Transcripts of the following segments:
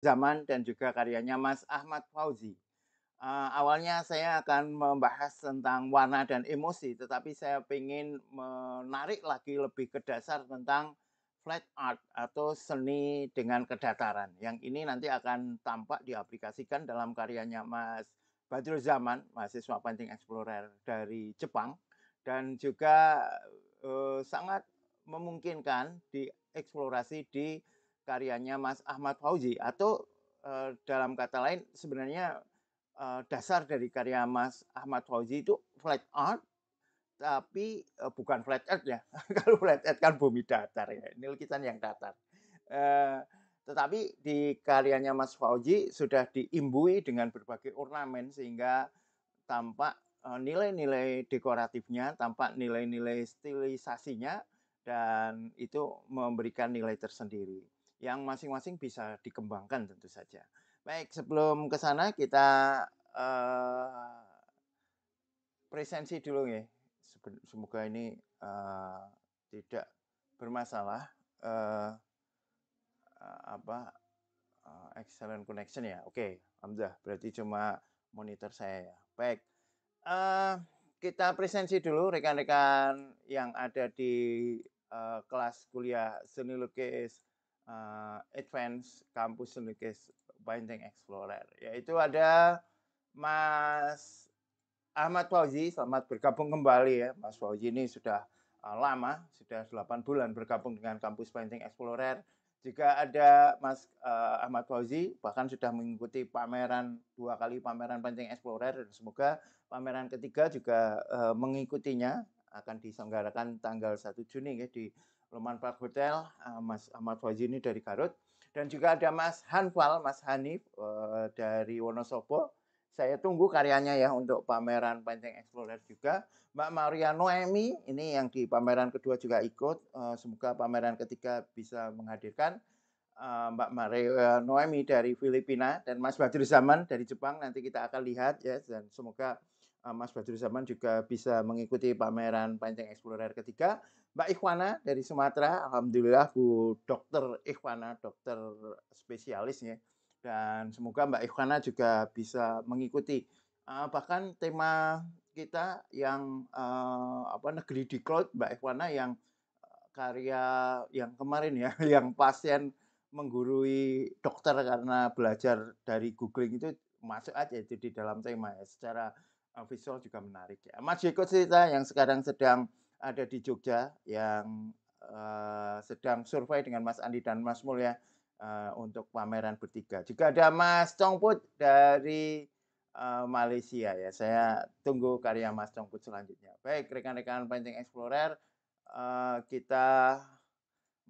Zaman dan juga karyanya Mas Ahmad Fauzi. Uh, awalnya saya akan membahas tentang warna dan emosi, tetapi saya ingin menarik lagi lebih ke dasar tentang flat art atau seni dengan kedataran. Yang ini nanti akan tampak diaplikasikan dalam karyanya Mas Badrul Zaman, mahasiswa Panting Explorer dari Jepang, dan juga uh, sangat memungkinkan dieksplorasi di karyanya Mas Ahmad Fauzi atau uh, dalam kata lain sebenarnya uh, dasar dari karya Mas Ahmad Fauzi itu flat art tapi uh, bukan flat earth ya. Kalau flat earth kan bumi datar ya. Ini kita yang datar. Uh, tetapi di karyanya Mas Fauzi sudah diimbui dengan berbagai ornamen sehingga tampak nilai-nilai dekoratifnya, tampak nilai-nilai stilisasinya dan itu memberikan nilai tersendiri yang masing-masing bisa dikembangkan tentu saja. Baik, sebelum ke sana kita uh, presensi dulu ya. Semoga ini uh, tidak bermasalah. Uh, apa uh, excellent connection ya? Oke, okay, Hamzah. Berarti cuma monitor saya ya. Baik, uh, kita presensi dulu rekan-rekan yang ada di uh, kelas kuliah seni lukis uh, eh, kampus Campus Lukis Binding Explorer. Yaitu ada Mas Ahmad Fauzi, selamat bergabung kembali ya. Mas Fauzi ini sudah uh, lama, sudah 8 bulan bergabung dengan Kampus Binding Explorer. Juga ada Mas uh, Ahmad Fauzi, bahkan sudah mengikuti pameran dua kali pameran Binding Explorer. Dan semoga pameran ketiga juga uh, mengikutinya akan diselenggarakan tanggal 1 Juni ya di Loman Park Hotel, eh, Mas Ahmad Fauzi ini dari Garut. Dan juga ada Mas Hanfal, Mas Hanif eh, dari Wonosobo. Saya tunggu karyanya ya untuk pameran Painting Explorer juga. Mbak Maria Noemi, ini yang di pameran kedua juga ikut. Eh, semoga pameran ketiga bisa menghadirkan. Mbak Maria Noemi dari Filipina dan Mas Badri Zaman dari Jepang nanti kita akan lihat ya dan semoga Ah, Mas Badru Zaman juga bisa mengikuti pameran panjang Explorer ketiga. Mbak Ikhwana dari Sumatera, Alhamdulillah Bu Dokter Ikhwana, dokter spesialisnya. Dan semoga Mbak Ikhwana juga bisa mengikuti. Uh, bahkan tema kita yang uh, apa negeri di cloud Mbak Ikhwana yang karya yang kemarin ya, yang pasien menggurui dokter karena belajar dari Google itu masuk aja itu di dalam tema ya. Secara visual juga menarik ya. Mas Jeko cerita yang sekarang sedang ada di Jogja yang uh, sedang survei dengan Mas Andi dan Mas Mul ya uh, eh, untuk pameran bertiga. Juga ada Mas Congput dari uh, Malaysia ya. Saya tunggu karya Mas Congput selanjutnya. Baik rekan-rekan Painting Explorer uh, kita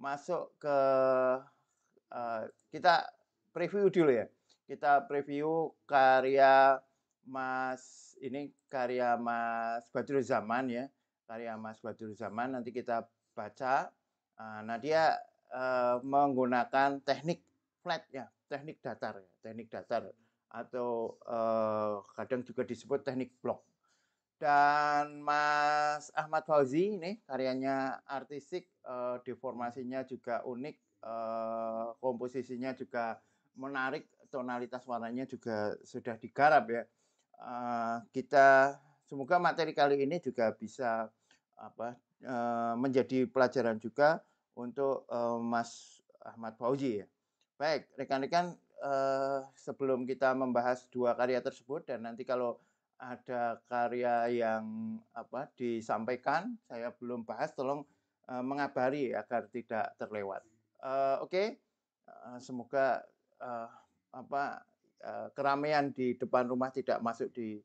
masuk ke uh, kita preview dulu ya. Kita preview karya Mas ini karya Mas Badrul Zaman ya, karya Mas Badrul Zaman nanti kita baca. Uh, eh, nah dia eh, menggunakan teknik flat ya, teknik datar, ya, teknik datar atau eh, kadang juga disebut teknik blok. Dan Mas Ahmad Fauzi ini karyanya artistik, deformasinya juga unik, komposisinya juga menarik, tonalitas warnanya juga sudah digarap ya. Eh, kita semoga materi kali ini juga bisa apa uh, menjadi pelajaran juga untuk uh, Mas Ahmad Fauzi ya. Baik, rekan-rekan uh, sebelum kita membahas dua karya tersebut dan nanti kalau ada karya yang apa disampaikan saya belum bahas tolong uh, mengabari agar tidak terlewat. Uh, Oke, okay? uh, semoga uh, apa Eh, keramaian di depan rumah tidak masuk di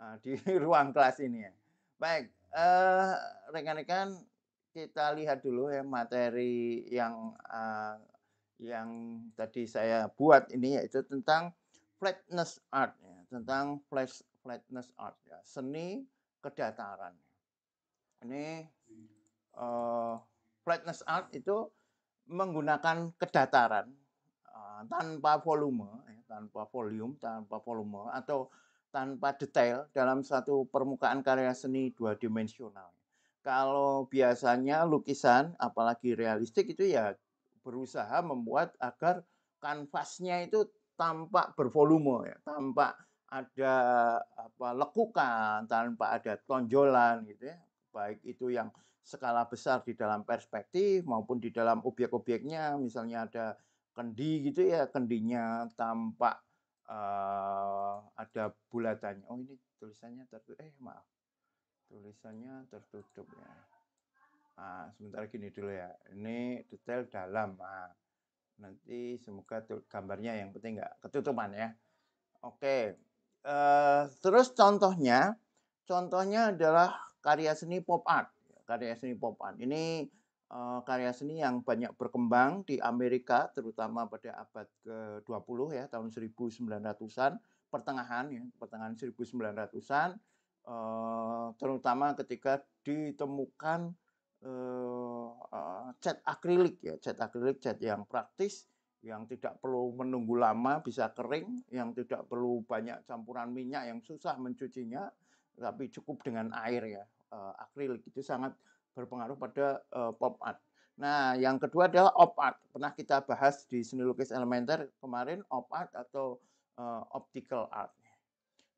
eh, di ruang kelas ini ya. Baik, eh, rekan-rekan kita lihat dulu ya materi yang yang tadi saya buat ini yaitu tentang flatness art ya, tentang flat flatness art ya, seni kedataran. Ini eh, flatness art itu menggunakan kedataran tanpa volume ya tanpa volume, tanpa volume atau tanpa detail dalam satu permukaan karya seni dua dimensional. Kalau biasanya lukisan, apalagi realistik itu ya berusaha membuat agar kanvasnya itu tampak bervolume, ya, tampak ada apa lekukan, tanpa ada tonjolan gitu ya. Baik itu yang skala besar di dalam perspektif maupun di dalam objek-objeknya, misalnya ada kendi gitu ya kendinya tampak uh, ada bulatannya oh ini tulisannya tertutup eh maaf tulisannya tertutup ya nah, sebentar gini dulu ya ini detail dalam nah, nanti semoga gambarnya yang penting nggak ketutupan ya oke uh, terus contohnya contohnya adalah karya seni pop art karya seni pop art ini Eh, karya seni yang banyak berkembang di Amerika terutama pada abad ke-20 ya tahun 1900-an pertengahan ya pertengahan 1900-an eh, terutama ketika ditemukan eh, cat akrilik ya cat akrilik cat yang praktis yang tidak perlu menunggu lama bisa kering yang tidak perlu banyak campuran minyak yang susah mencucinya tapi cukup dengan air ya akrilik itu sangat berpengaruh pada uh, pop art. Nah, yang kedua adalah op art. Pernah kita bahas di seni lukis elementer kemarin op art atau uh, optical art.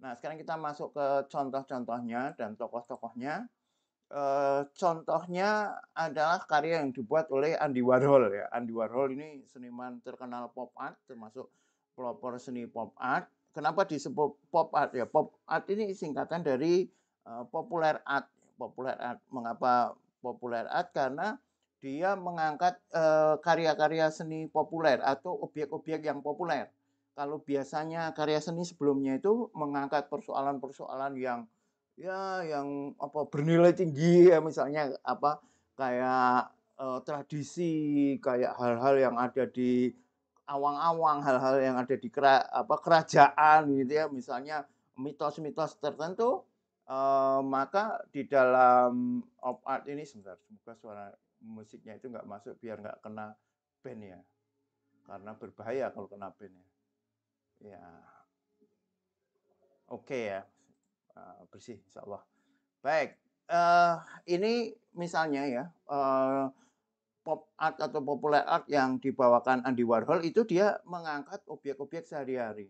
Nah, sekarang kita masuk ke contoh-contohnya dan tokoh-tokohnya. Uh, contohnya adalah karya yang dibuat oleh Andy Warhol ya. Andy Warhol ini seniman terkenal pop art termasuk pelopor seni pop art. Kenapa disebut pop art ya? Pop art ini singkatan dari uh, popular art. Popular art. Mengapa populer art karena dia mengangkat eh, karya-karya e, seni populer atau objek-objek yang populer. Kalau biasanya karya seni sebelumnya itu mengangkat persoalan-persoalan yang ya yang apa bernilai tinggi ya misalnya apa kayak e, tradisi, kayak hal-hal yang ada di awang-awang, hal-hal yang ada di kera, apa kerajaan gitu ya, misalnya mitos-mitos tertentu Eh, maka di dalam op art ini sebentar semoga suara musiknya itu nggak masuk biar nggak kena band ya karena berbahaya kalau kena band ya, ya. oke okay ya uh, bersih insya baik uh, ini misalnya ya uh, pop art atau populer art yang dibawakan Andy Warhol itu dia mengangkat objek-objek sehari-hari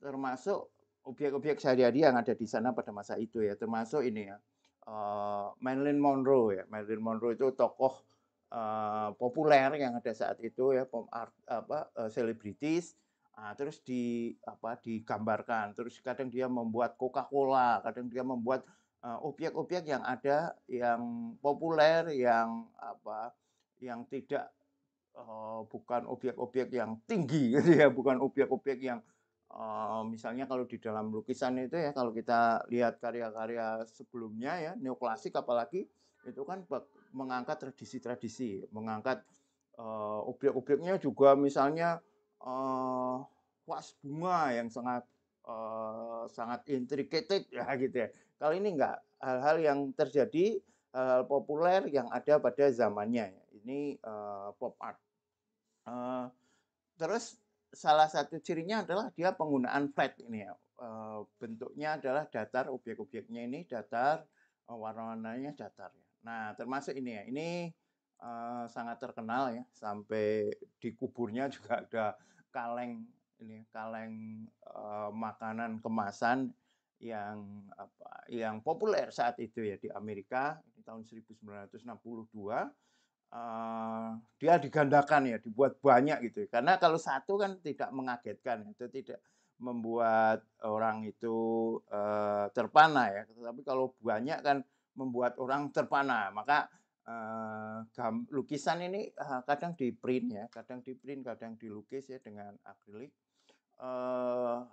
termasuk objek-objek sehari-hari yang ada di sana pada masa itu ya, termasuk ini ya, uh, Marilyn Monroe ya. Marilyn Monroe itu tokoh uh, populer yang ada saat itu ya, pop art apa eh, selebritis. Uh, Nah, terus di apa digambarkan, terus kadang dia membuat Coca-Cola, kadang dia membuat objek-objek uh, yang ada yang populer, yang apa yang tidak uh, bukan objek-objek yang tinggi gitu ya, bukan objek-objek yang Uh, misalnya kalau di dalam lukisan itu ya kalau kita lihat karya-karya sebelumnya ya neoklasik apalagi itu kan mengangkat tradisi-tradisi, mengangkat uh, objek-objeknya juga misalnya uh, was bunga yang sangat uh, sangat intricated ya gitu ya. Kalau ini enggak hal-hal yang terjadi hal-hal populer yang ada pada zamannya. Ini uh, pop art. Uh, terus salah satu cirinya adalah dia penggunaan flat ini ya. Eh, bentuknya adalah datar, objek-objeknya ini datar, eh, warna-warnanya datar ya. Nah, termasuk ini ya. Ini eh, sangat terkenal ya sampai di kuburnya juga ada kaleng ini ya, kaleng makanan kemasan yang apa yang populer saat itu ya di Amerika di tahun 1962 Eh, dia digandakan ya, dibuat banyak gitu. Ya. Karena kalau satu kan tidak mengagetkan, ya, itu tidak membuat orang itu uh, terpana ya. Tapi kalau banyak kan membuat orang terpana. Maka uh, lukisan ini uh, kadang di print ya, kadang di print, kadang dilukis ya dengan akrilik. Uh,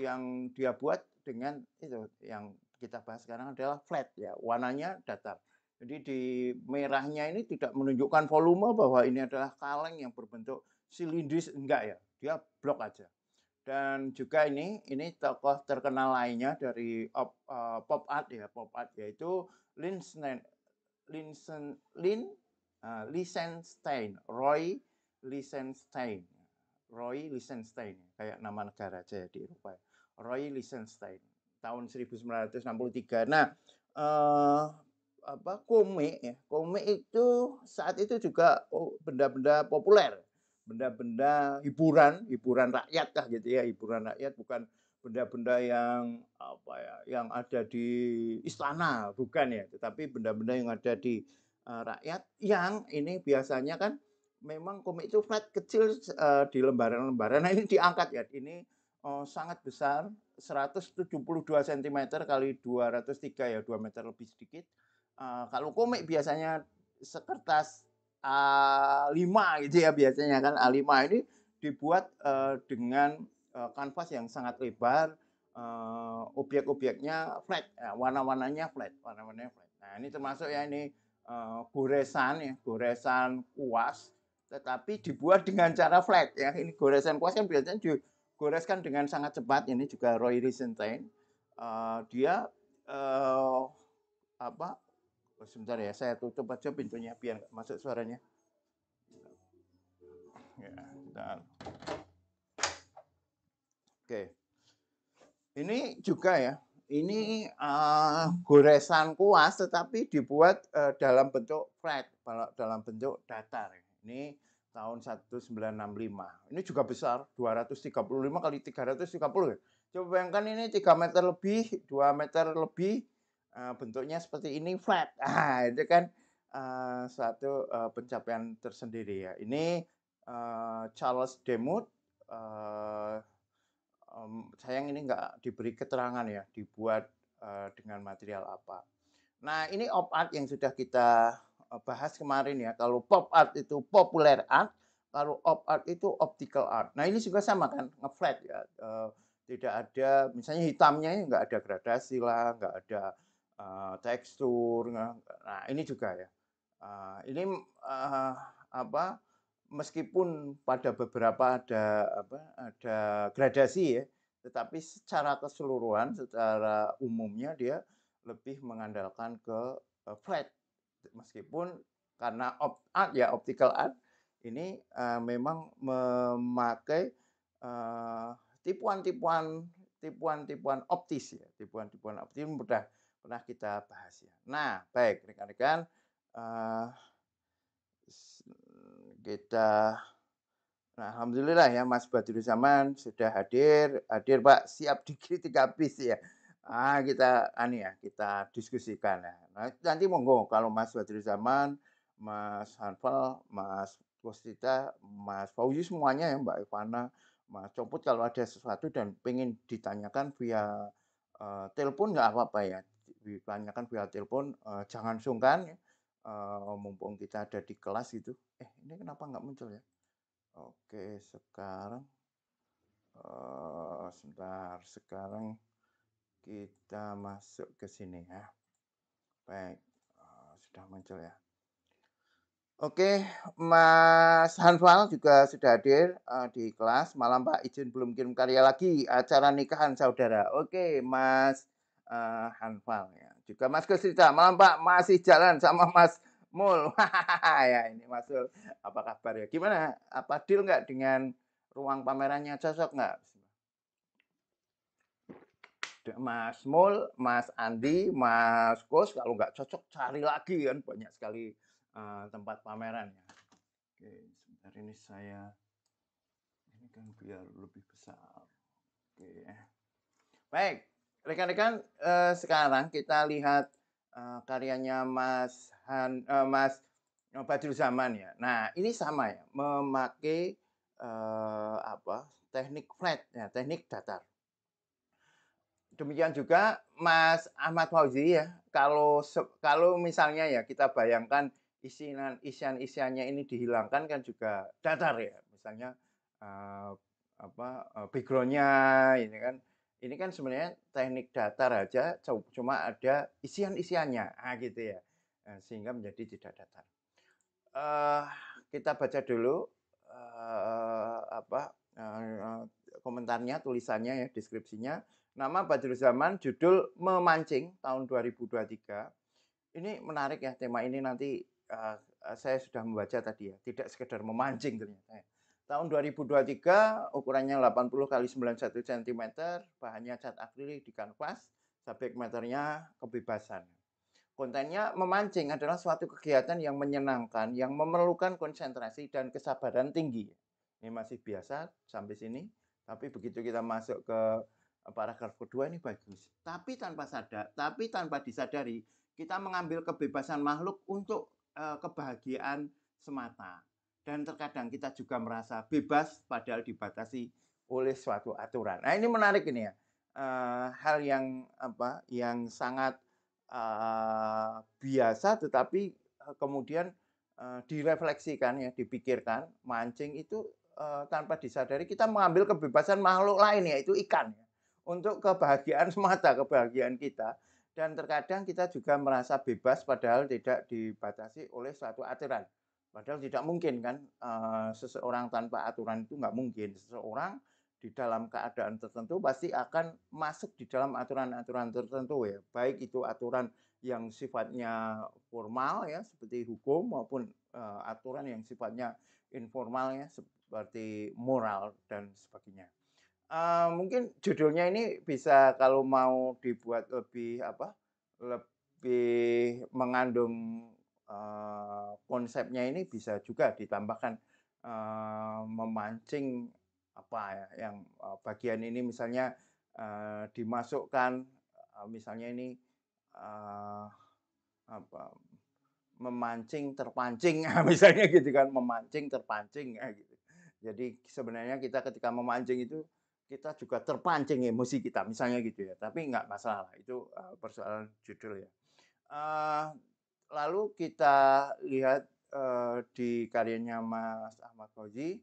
yang dia buat dengan itu yang kita bahas sekarang adalah flat ya, warnanya datar. Jadi di merahnya ini tidak menunjukkan volume bahwa ini adalah kaleng yang berbentuk silindris enggak ya. Dia blok aja. Dan juga ini ini tokoh terkenal lainnya dari op, uh, pop art ya, pop art yaitu Linsen Linsen Lin uh, eh, Lisenstein, Roy Lisenstein. Roy Lisenstein, kayak nama negara aja ya di Eropa. Ya. Roy Lisenstein tahun 1963. Nah, uh, apa komik ya. komik itu saat itu juga oh, benda-benda oh, populer, benda-benda hiburan, hiburan rakyat lah gitu ya, hiburan rakyat bukan benda-benda yang apa ya, yang ada di istana bukan ya, tetapi benda-benda yang ada di uh, rakyat yang ini biasanya kan memang komik itu flat kecil uh, di lembaran-lembaran. Nah ini diangkat ya, ini uh, sangat besar 172 cm kali 203 ya 2 meter lebih sedikit Eh, kalau komik biasanya sekertas eh, A5 gitu ya biasanya kan eh, A5 ini dibuat uh, dengan uh, kanvas yang sangat lebar uh, objek-objeknya flat ya, warna-warnanya flat warna-warnanya flat nah ini termasuk ya ini uh, goresan ya goresan kuas tetapi dibuat dengan cara flat ya ini goresan kuas kan biasanya digoreskan dengan sangat cepat ini juga Roy Risenstein uh, dia uh, apa Oh, sebentar ya, saya tutup aja pintunya biar nggak masuk suaranya. Ya, dan Oke. Ini juga ya. Ini uh, goresan kuas tetapi dibuat uh, dalam bentuk flat, dalam bentuk datar. Ini tahun 1965. Ini juga besar, 235 kali 330. Coba bayangkan ini 3 meter lebih, 2 meter lebih, Eh, bentuknya seperti ini flat. Ah, itu kan uh, suatu uh, pencapaian tersendiri ya. Ini uh, Charles Demut uh, um, sayang ini nggak diberi keterangan ya, dibuat uh, dengan material apa. Nah, ini op art yang sudah kita bahas kemarin ya. Kalau pop art itu populer art, kalau op art itu optical art. Nah, ini juga sama kan, ngeflat ya. Uh, tidak ada misalnya hitamnya ini nggak ada gradasi lah, nggak ada Eh, tekstur. Nah, ini juga ya. Eh, ini eh, apa meskipun pada beberapa ada apa ada gradasi ya, tetapi secara keseluruhan secara umumnya dia lebih mengandalkan ke flat meskipun karena op art ya optical art ini uh, memang memakai tipuan-tipuan uh, tipuan-tipuan optis ya tipuan-tipuan optis mudah pernah kita bahas ya. Nah, baik rekan-rekan, uh, kita Nah, alhamdulillah ya Mas Badrul Zaman sudah hadir, hadir Pak siap dikritik habis ya. Ah, kita ani ya, kita diskusikan ya. Nah, nanti monggo kalau Mas Badrul Zaman, Mas Hanfal, Mas Kostita, Mas Fauzi semuanya ya Mbak Ivana, Mas Coput kalau ada sesuatu dan pengen ditanyakan via uh, telepon nggak apa-apa ya ditanyakan via telepon uh, jangan sungkan uh, eh, mumpung kita ada di kelas itu, eh ini kenapa nggak muncul ya oke sekarang uh, sebentar sekarang kita masuk ke sini ya baik uh, sudah muncul ya Oke, Mas Hanfal juga sudah hadir uh, di kelas. Malam Pak, izin belum kirim karya lagi. Acara nikahan saudara. Oke, Mas uh, eh, Hanfal ya. Juga Mas Kristina, malam Pak, masih jalan sama Mas Mul. ya ini Mas Mul, apa kabar ya? Gimana? Apa deal nggak dengan ruang pamerannya cocok nggak? Mas Mul, Mas Andi, Mas Kos, kalau nggak cocok cari lagi kan banyak sekali uh, tempat pameran ya. Oke, sebentar ini saya ini kan biar lebih besar. Oke. Baik, rekan-rekan eh, sekarang kita lihat eh, karyanya Mas Han, eh, Mas eh, Badru Zaman ya. Nah ini sama ya, memakai eh, apa teknik flat ya, teknik datar. Demikian juga Mas Ahmad Fauzi ya. Kalau kalau misalnya ya kita bayangkan isian isian isiannya ini dihilangkan kan juga datar ya. Misalnya eh, apa eh, backgroundnya ini kan ini kan sebenarnya teknik datar aja cuma ada isian-isiannya ah gitu ya eh, sehingga menjadi tidak datar uh, kita baca dulu uh, apa uh, komentarnya tulisannya ya deskripsinya nama Badru Zaman judul memancing tahun 2023 ini menarik ya tema ini nanti uh, saya sudah membaca tadi ya tidak sekedar memancing ternyata ya. Tahun 2023 ukurannya 80 kali 91 cm, bahannya cat akrilik di kanvas, subjek meternya kebebasan. Kontennya memancing adalah suatu kegiatan yang menyenangkan, yang memerlukan konsentrasi dan kesabaran tinggi. Ini masih biasa sampai sini, tapi begitu kita masuk ke eh, paragraf kedua ini bagus. Tapi tanpa sadar, tapi tanpa disadari, kita mengambil kebebasan makhluk untuk eh, kebahagiaan semata dan terkadang kita juga merasa bebas padahal dibatasi oleh suatu aturan. Nah ini menarik ini ya. Uh, hal yang apa yang sangat uh, biasa tetapi eh, kemudian uh, direfleksikan ya dipikirkan mancing itu uh, tanpa disadari kita mengambil kebebasan makhluk lain yaitu ikan ya, untuk kebahagiaan semata kebahagiaan kita dan terkadang kita juga merasa bebas padahal tidak dibatasi oleh suatu aturan Padahal tidak mungkin kan uh, seseorang tanpa aturan itu nggak mungkin. Seseorang di dalam keadaan tertentu pasti akan masuk di dalam aturan-aturan tertentu ya. Baik itu aturan yang sifatnya formal ya seperti hukum maupun uh, aturan yang sifatnya informal ya seperti moral dan sebagainya. Uh, mungkin judulnya ini bisa kalau mau dibuat lebih apa lebih mengandung Eh, konsepnya ini bisa juga ditambahkan uh, memancing apa ya yang uh, bagian ini misalnya uh, dimasukkan uh, misalnya ini uh, apa memancing terpancing misalnya gitu kan memancing terpancing gitu. Jadi sebenarnya kita ketika memancing itu kita juga terpancing emosi kita misalnya gitu ya. Tapi nggak masalah itu persoalan judul ya. Uh, lalu kita lihat uh, di karyanya Mas Ahmad Fauzi,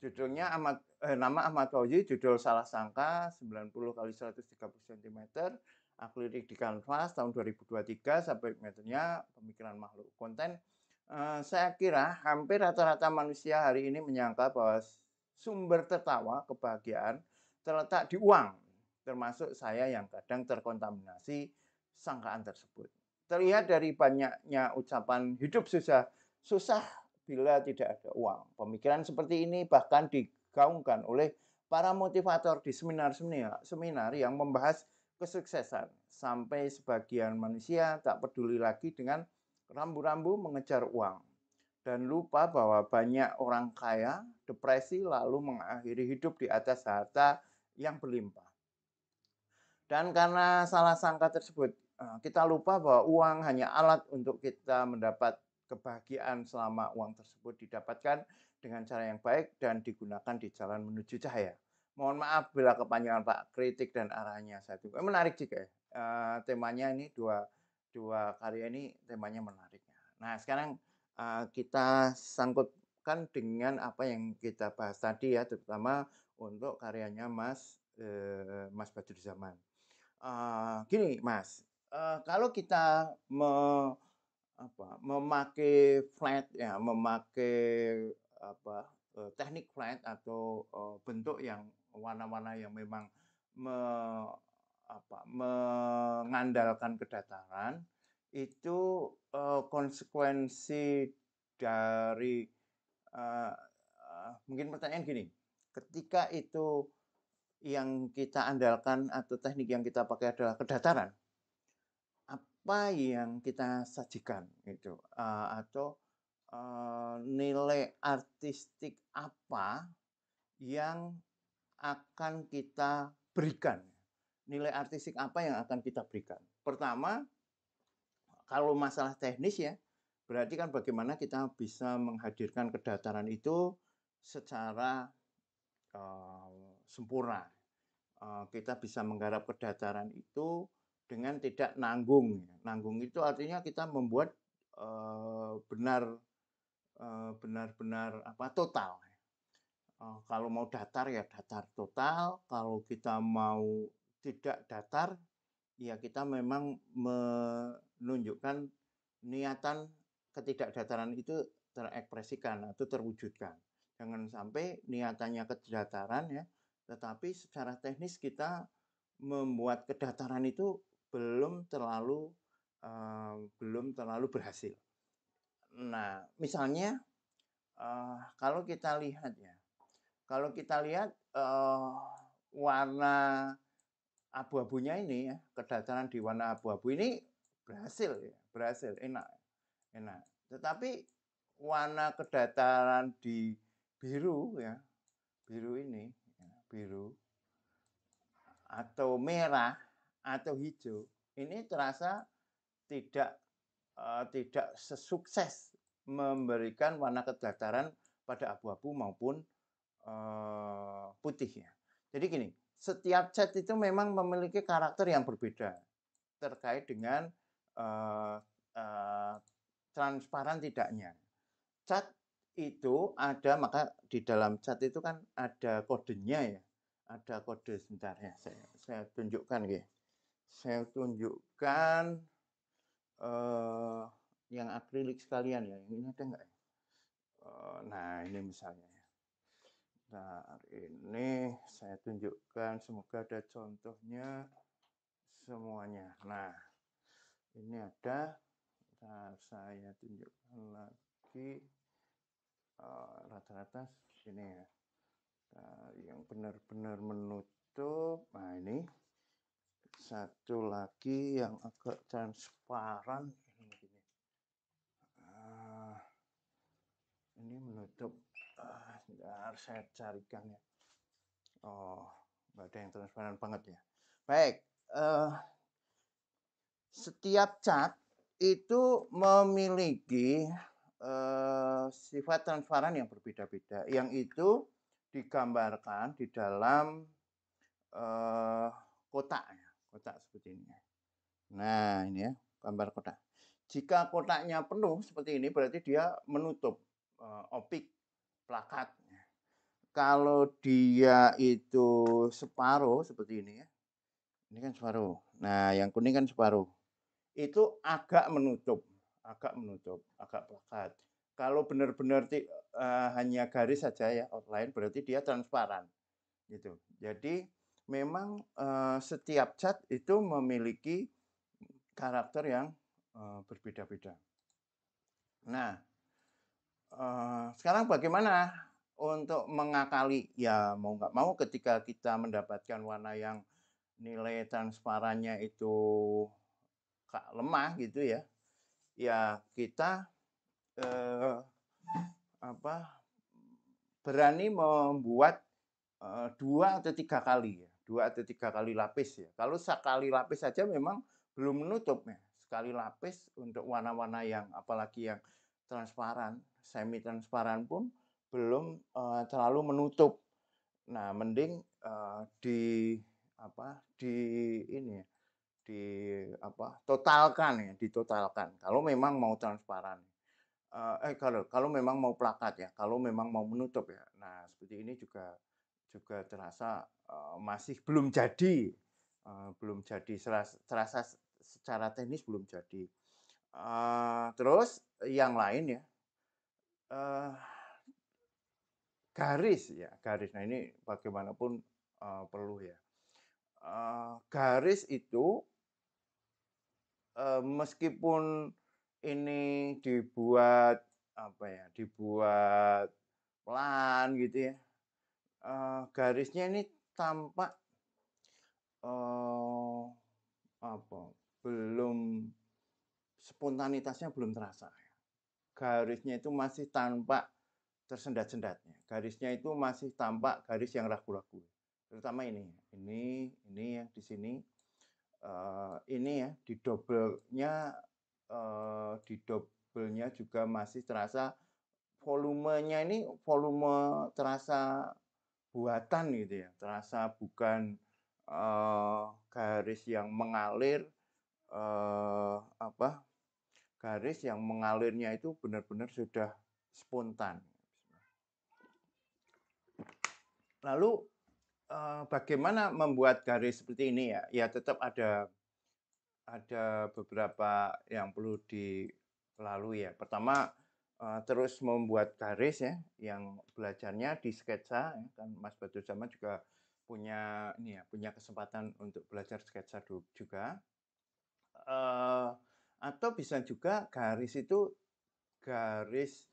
judulnya Ahmad, eh, nama Ahmad Fauzi, judul Salah Sangka 90 kali 130 cm, akrilik di kanvas tahun 2023 sampai meternya pemikiran makhluk konten. Uh, saya kira hampir rata-rata manusia hari ini menyangka bahwa sumber tertawa kebahagiaan terletak di uang, termasuk saya yang kadang terkontaminasi sangkaan tersebut. Terlihat dari banyaknya ucapan hidup susah, susah bila tidak ada uang. Pemikiran seperti ini bahkan digaungkan oleh para motivator di seminar-seminar seminar yang membahas kesuksesan. Sampai sebagian manusia tak peduli lagi dengan rambu-rambu mengejar uang. Dan lupa bahwa banyak orang kaya depresi lalu mengakhiri hidup di atas harta yang berlimpah. Dan karena salah sangka tersebut, Eh, kita lupa bahwa uang hanya alat untuk kita mendapat kebahagiaan selama uang tersebut didapatkan dengan cara yang baik dan digunakan di jalan menuju cahaya. Mohon maaf bila kepanjangan Pak kritik dan arahnya satu. Eh, menarik juga ya. Eh, temanya ini dua dua karya ini temanya menarik. Ya. Nah sekarang eh, kita sangkutkan dengan apa yang kita bahas tadi ya, terutama untuk karyanya Mas uh, Mas badru Zaman. Uh, gini Mas, Eh, kalau kita me, apa, memakai flat ya, memakai apa eh, teknik flat atau uh, bentuk yang warna-warna yang memang me, apa, mengandalkan kedataran itu uh, konsekuensi dari uh, uh, mungkin pertanyaan gini ketika itu yang kita andalkan atau teknik yang kita pakai adalah kedataran apa yang kita sajikan itu uh, eh, atau uh, nilai artistik apa yang akan kita berikan nilai artistik apa yang akan kita berikan pertama kalau masalah teknis ya berarti kan bagaimana kita bisa menghadirkan kedataran itu secara uh, sempurna uh, kita bisa menggarap kedataran itu dengan tidak nanggung. Nanggung itu artinya kita membuat eh, benar eh, benar-benar apa total. Eh, kalau mau datar ya datar total, kalau kita mau tidak datar ya kita memang menunjukkan niatan ketidakdataran itu terekspresikan atau terwujudkan. Jangan sampai niatannya kedataran ya, tetapi secara teknis kita membuat kedataran itu belum terlalu uh, belum terlalu berhasil. Nah, misalnya uh, kalau kita lihat ya, kalau kita lihat uh, warna abu-abunya ini ya, kedataran di warna abu-abu ini berhasil ya, berhasil enak, enak. Tetapi warna kedataran di biru ya, biru ini, ya, biru atau merah atau hijau ini terasa tidak uh, tidak sesukses memberikan warna kedataran pada abu-abu maupun uh, putihnya. Jadi gini, setiap cat itu memang memiliki karakter yang berbeda terkait dengan uh, uh, transparan tidaknya. Cat itu ada maka di dalam cat itu kan ada kodenya ya. Ada kode sebentar ya saya saya tunjukkan gitu saya tunjukkan uh, yang akrilik sekalian ya. ini ada nggak Uh, nah ini misalnya ya. Nah ini saya tunjukkan semoga ada contohnya semuanya. Nah ini ada. Nah, saya tunjukkan lagi eh, rata-rata uh, sini ya. Nah, yang benar-benar menutup. Nah ini satu lagi yang agak transparan ini ah, ini menutup uh, saya carikan ya oh nggak ada yang transparan banget ya baik uh, setiap cat itu memiliki uh, sifat transparan yang berbeda-beda yang itu digambarkan di dalam uh, kotak kotak seperti ini. Ya. Nah, ini ya, gambar kotak. Jika kotaknya penuh seperti ini, berarti dia menutup e, opik plakat. Kalau dia itu separuh seperti ini ya. Ini kan separuh. Nah, yang kuning kan separuh. Itu agak menutup, agak menutup, agak plakat. Kalau benar-benar uh, hanya garis saja ya outline, berarti dia transparan. Gitu. Jadi memang uh, setiap cat itu memiliki karakter yang uh, berbeda-beda. Nah, uh, sekarang bagaimana untuk mengakali? Ya mau nggak mau ketika kita mendapatkan warna yang nilai transparannya itu lemah gitu ya, ya kita uh, apa berani membuat uh, dua atau tiga kali ya dua atau tiga kali lapis ya. Kalau sekali lapis saja memang belum menutup ya. Sekali lapis untuk warna-warna yang apalagi yang transparan, semi transparan pun belum uh, terlalu menutup. Nah, mending uh, di apa di ini ya, di apa totalkan ya, ditotalkan. Kalau memang mau transparan. Uh, eh kalau kalau memang mau plakat ya, kalau memang mau menutup ya. Nah, seperti ini juga juga terasa eh, masih belum jadi, eh, belum jadi terasa secara teknis belum jadi. Eh, terus yang lain ya garis ya garis. Nah ini bagaimanapun perlu ya. Garis itu meskipun ini dibuat apa ya dibuat pelan gitu ya uh, garisnya ini tampak uh, apa belum spontanitasnya belum terasa ya. garisnya itu masih tampak tersendat-sendatnya garisnya itu masih tampak garis yang ragu-ragu terutama ini ya, ini ini yang di sini uh, ini ya di dobelnya uh, di dobelnya juga masih terasa volumenya ini volume terasa buatan gitu ya terasa bukan uh, garis yang mengalir uh, apa garis yang mengalirnya itu benar-benar sudah spontan lalu uh, bagaimana membuat garis seperti ini ya ya tetap ada ada beberapa yang perlu dilalui ya pertama uh, terus membuat garis ya yang belajarnya di sketsa ya, kan Mas Batu Sama juga punya ini ya punya kesempatan untuk belajar sketsa juga uh, atau bisa juga garis itu garis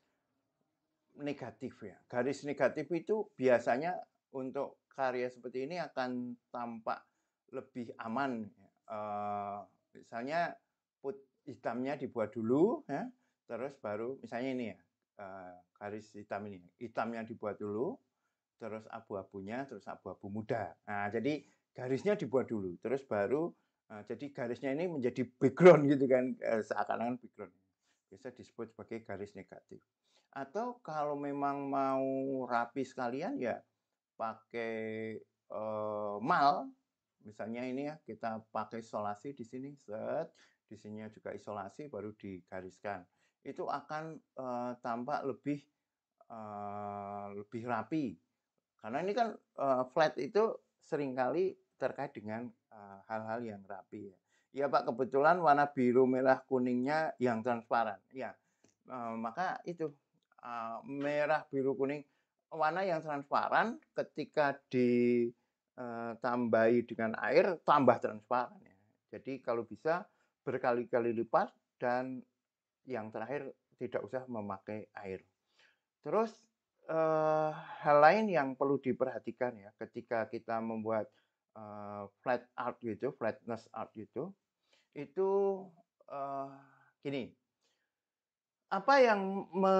negatif ya garis negatif itu biasanya untuk karya seperti ini akan tampak lebih aman uh, misalnya put hitamnya dibuat dulu ya terus baru misalnya ini ya eh, garis hitam ini ya, hitam yang dibuat dulu terus abu-abunya terus abu-abu muda nah jadi garisnya dibuat dulu terus baru eh, jadi garisnya ini menjadi background gitu kan eh, seakan-akan background biasa disebut sebagai garis negatif atau kalau memang mau rapi sekalian ya pakai uh, mal misalnya ini ya kita pakai isolasi di sini set di sini juga isolasi baru digariskan itu akan uh, tampak lebih uh, lebih rapi. Karena ini kan uh, flat itu seringkali terkait dengan hal-hal uh, yang rapi ya. Ya Pak kebetulan warna biru merah kuningnya yang transparan. Ya uh, maka itu uh, merah biru kuning warna yang transparan ketika ditambahi dengan air tambah transparan ya. Jadi kalau bisa berkali-kali lipat dan yang terakhir tidak usah memakai air. Terus uh, hal lain yang perlu diperhatikan ya ketika kita membuat uh, flat art gitu, flatness art gitu, itu uh, gini, apa yang me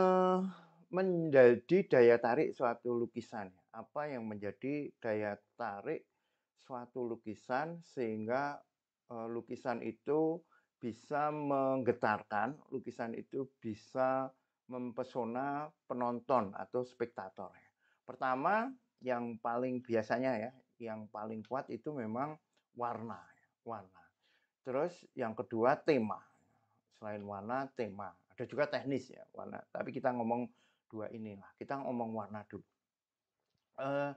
menjadi daya tarik suatu lukisan? Ya? Apa yang menjadi daya tarik suatu lukisan sehingga uh, lukisan itu bisa menggetarkan, lukisan itu bisa mempesona penonton atau spektator. Ya. Pertama, yang paling biasanya ya, yang paling kuat itu memang warna, ya, warna. Terus yang kedua tema. Selain warna, tema. Ada juga teknis ya warna. Tapi kita ngomong dua inilah. Kita ngomong warna dulu. Uh,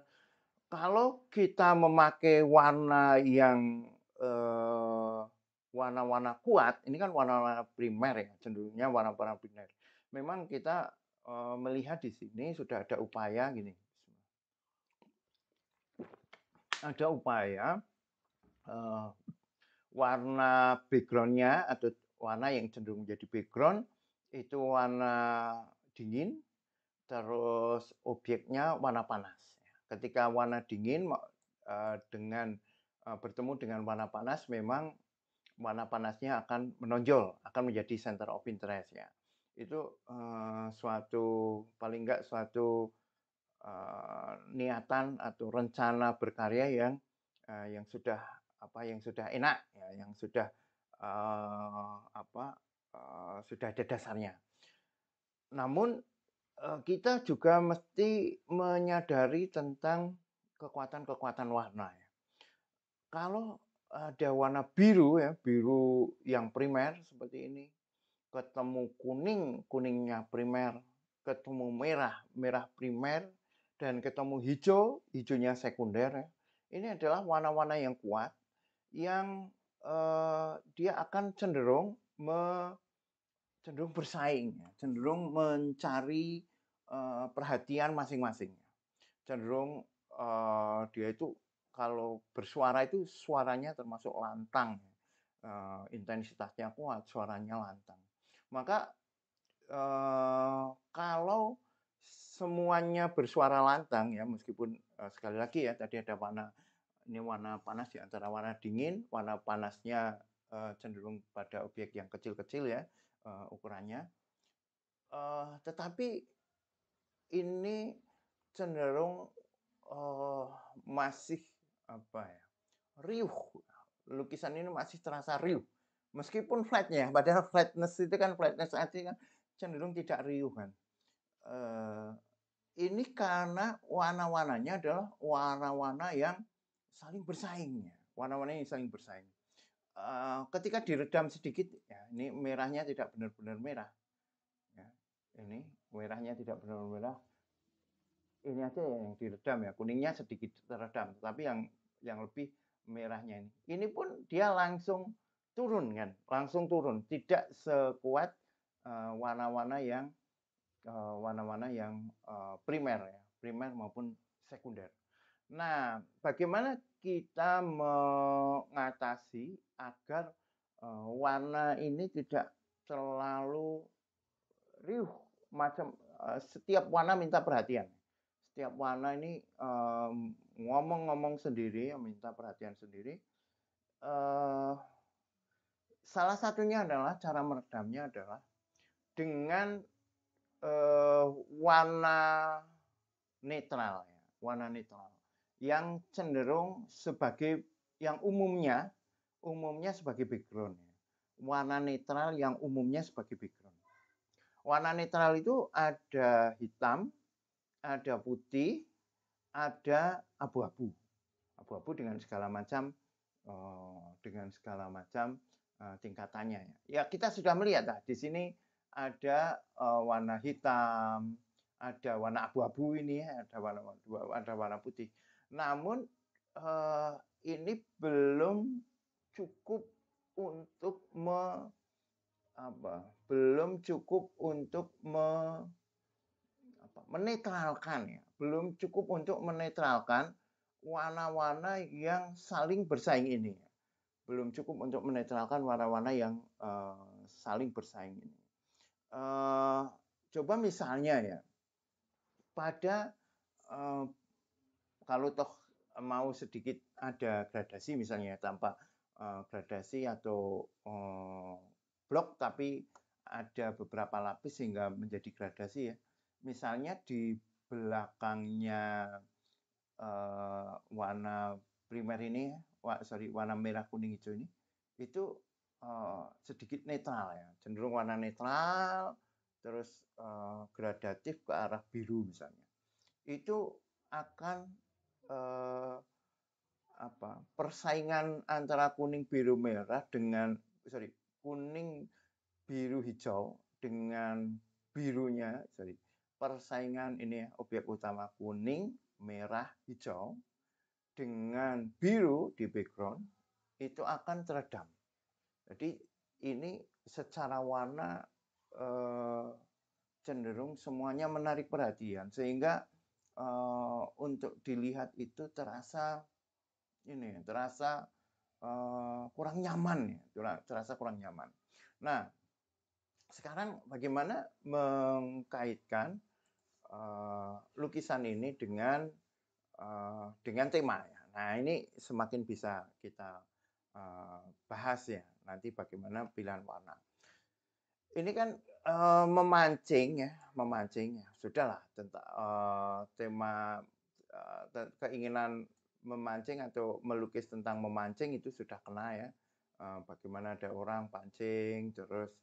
kalau kita memakai warna yang uh, warna-warna kuat, ini kan warna-warna primer ya, cenderungnya warna-warna primer. Memang kita e, melihat di sini sudah ada upaya gini. Ada upaya e, warna backgroundnya atau warna yang cenderung menjadi background itu warna dingin, terus objeknya warna panas. Ketika warna dingin e, dengan bertemu dengan warna panas memang Mana panasnya akan menonjol, akan menjadi center of interest ya. Itu uh, suatu paling enggak suatu uh, niatan atau rencana berkarya yang uh, yang sudah apa yang sudah enak ya, yang sudah uh, apa uh, sudah ada dasarnya. Namun uh, kita juga mesti menyadari tentang kekuatan-kekuatan warna ya. Kalau ada warna biru ya, biru yang primer seperti ini. Ketemu kuning, kuningnya primer. Ketemu merah, merah primer. Dan ketemu hijau, hijaunya sekunder. Ya. Ini adalah warna-warna yang kuat yang eh, dia akan cenderung me, cenderung bersaing, ya. cenderung mencari eh, perhatian masing-masing. Ya. Cenderung eh, dia itu kalau bersuara itu suaranya termasuk lantang, uh, intensitasnya kuat, suaranya lantang. Maka uh, kalau semuanya bersuara lantang ya, meskipun uh, sekali lagi ya tadi ada warna ini warna panas di antara warna dingin, warna panasnya uh, cenderung pada objek yang kecil-kecil ya uh, ukurannya. Uh, tetapi ini cenderung uh, masih apa ya riuh lukisan ini masih terasa riuh meskipun flatnya ya, padahal flatness itu kan flatness arti kan cenderung tidak riuh kan uh, ini karena warna-warnanya adalah warna-warna yang saling bersaing ya, warna-warna yang saling bersaing uh, ketika diredam sedikit ya ini merahnya tidak benar-benar merah ya, ini merahnya tidak benar-benar merah ini aja yang diredam ya kuningnya sedikit teredam tapi yang yang lebih merahnya ini. Ini pun dia langsung turun kan, langsung turun, tidak sekuat eh, warna-warna uh, yang eh, warna-warna uh, yang uh, primer ya, primer maupun sekunder. Nah, bagaimana kita mengatasi agar uh, warna ini tidak terlalu riuh macam uh, setiap warna minta perhatian. Setiap warna ini uh, ngomong-ngomong sendiri, minta perhatian sendiri. Uh, salah satunya adalah cara meredamnya adalah dengan uh, warna netral, ya, warna netral yang cenderung sebagai yang umumnya umumnya sebagai background, ya. warna netral yang umumnya sebagai background. Warna netral itu ada hitam, ada putih, ada abu-abu. Abu-abu dengan segala macam eh, dengan segala macam eh, tingkatannya ya. ya. kita sudah melihat lah di sini ada eh, warna hitam, ada warna abu-abu ini, ya, ada warna ada warna putih. Namun ini belum cukup untuk me apa? Belum cukup untuk me menetralkan ya. Belum cukup untuk menetralkan warna-warna yang saling bersaing ini. Ya. Belum cukup untuk menetralkan warna-warna yang uh, saling bersaing ini. Uh, coba misalnya ya, pada uh, kalau toh mau sedikit ada gradasi misalnya tanpa uh, gradasi atau uh, blok tapi ada beberapa lapis sehingga menjadi gradasi ya misalnya di belakangnya uh, warna primer ini, wa, sorry warna merah kuning hijau ini, itu uh, sedikit netral ya, cenderung warna netral, terus uh, gradatif ke arah biru misalnya, itu akan uh, apa persaingan antara kuning biru merah dengan sorry kuning biru hijau dengan birunya sorry persaingan ini objek utama kuning, merah, hijau dengan biru di background itu akan teredam. Jadi ini secara warna eh, cenderung semuanya menarik perhatian sehingga eh, untuk dilihat itu terasa ini terasa eh, kurang nyaman ya, terasa kurang nyaman. Nah, sekarang bagaimana mengkaitkan Eh, lukisan ini dengan uh, dengan tema. ya. Nah ini semakin bisa kita uh, bahas ya nanti bagaimana pilihan warna. Ini kan uh, memancing ya, memancing ya. Sudahlah tentang uh, tema uh, keinginan memancing atau melukis tentang memancing itu sudah kena ya. Uh, bagaimana ada orang pancing, terus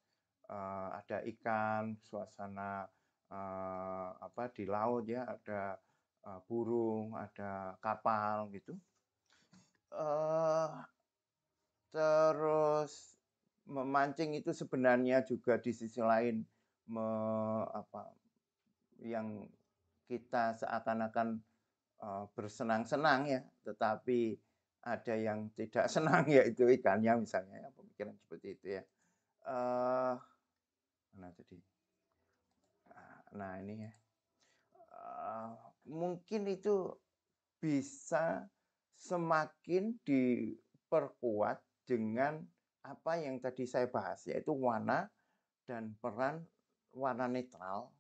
uh, ada ikan, suasana Eh, apa di laut ya ada eh, burung, ada kapal gitu. Uh, terus memancing itu sebenarnya juga di sisi lain me, apa yang kita seakan-akan uh, bersenang-senang ya, tetapi ada yang tidak senang yaitu ikannya misalnya ya, pemikiran seperti itu ya. Uh, mana tadi? nah ini uh, mungkin itu bisa semakin diperkuat dengan apa yang tadi saya bahas yaitu warna dan peran warna netral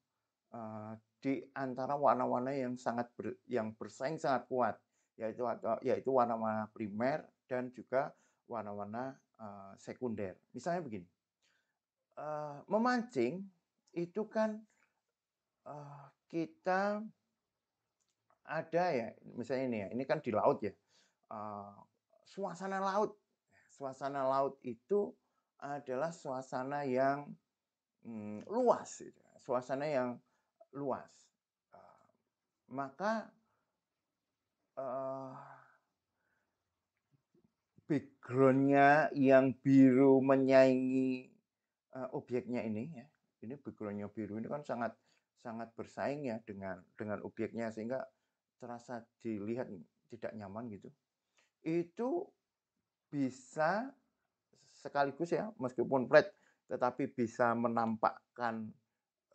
uh, di antara warna-warna yang sangat ber, yang bersaing sangat kuat yaitu yaitu warna-warna primer dan juga warna-warna uh, sekunder misalnya begini uh, memancing itu kan Eh, kita ada ya, misalnya ini ya, ini kan di laut ya, uh, suasana laut, suasana laut itu adalah suasana yang mm, luas, gitu. suasana yang luas. Uh, maka uh, backgroundnya yang biru menyaingi uh, objeknya ini ya, ini backgroundnya biru ini kan sangat sangat bersaing ya dengan dengan objeknya sehingga terasa dilihat tidak nyaman gitu. Itu bisa sekaligus ya meskipun flat tetapi bisa menampakkan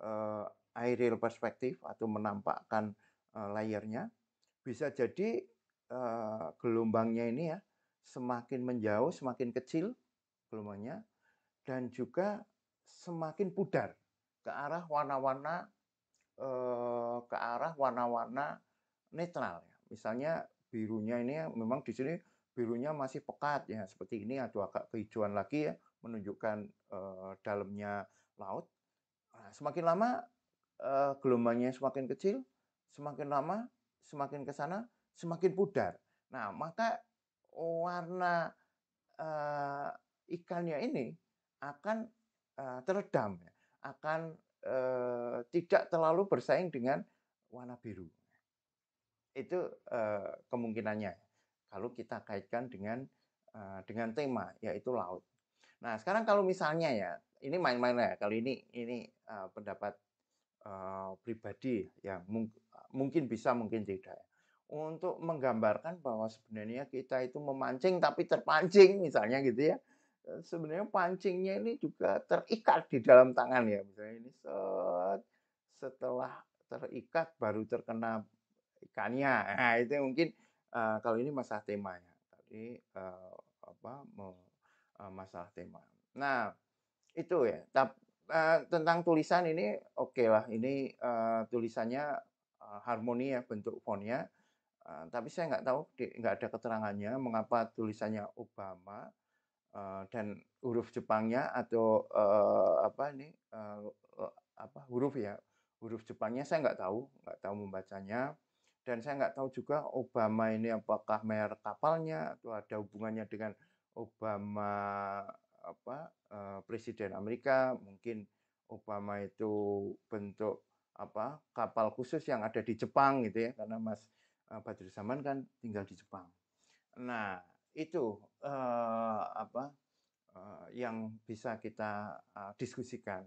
uh, aerial perspektif atau menampakkan uh, layarnya bisa jadi uh, gelombangnya ini ya semakin menjauh semakin kecil gelombangnya dan juga semakin pudar ke arah warna-warna Eh, ke arah warna-warna netral ya. Misalnya birunya ini memang di sini birunya masih pekat ya seperti ini atau agak kehijauan lagi ya menunjukkan eh, dalamnya laut. Nah, semakin lama eh, gelombangnya semakin kecil, semakin lama semakin ke sana semakin pudar. Nah, maka warna uh, ikannya ini akan uh, teredam, ya, akan Eh, tidak terlalu bersaing dengan warna biru. Itu eh, kemungkinannya kalau kita kaitkan dengan eh, dengan tema yaitu laut. Nah, sekarang kalau misalnya ya, ini main-main ya. kali ini ini eh, pendapat eh, pribadi yang mung mungkin bisa mungkin tidak ya. untuk menggambarkan bahwa sebenarnya kita itu memancing tapi terpancing misalnya gitu ya Eh, sebenarnya pancingnya ini juga terikat di dalam tangan ya misalnya ini set, setelah terikat baru terkena ikannya nah, itu mungkin uh, kalau ini masalah ya tadi uh, apa uh, masalah tema nah itu ya tapi uh, tentang tulisan ini oke okay lah ini uh, tulisannya uh, harmoni ya bentuk fontnya uh, tapi saya nggak tahu nggak ada keterangannya mengapa tulisannya Obama Eh, dan huruf Jepangnya atau uh, apa ini uh, apa huruf ya huruf Jepangnya saya nggak tahu nggak tahu membacanya dan saya nggak tahu juga Obama ini apakah merek kapalnya atau ada hubungannya dengan Obama apa uh, presiden Amerika mungkin Obama itu bentuk apa kapal khusus yang ada di Jepang gitu ya karena Mas Badrus Saman kan tinggal di Jepang. Nah itu eh, apa eh, yang bisa kita eh, diskusikan.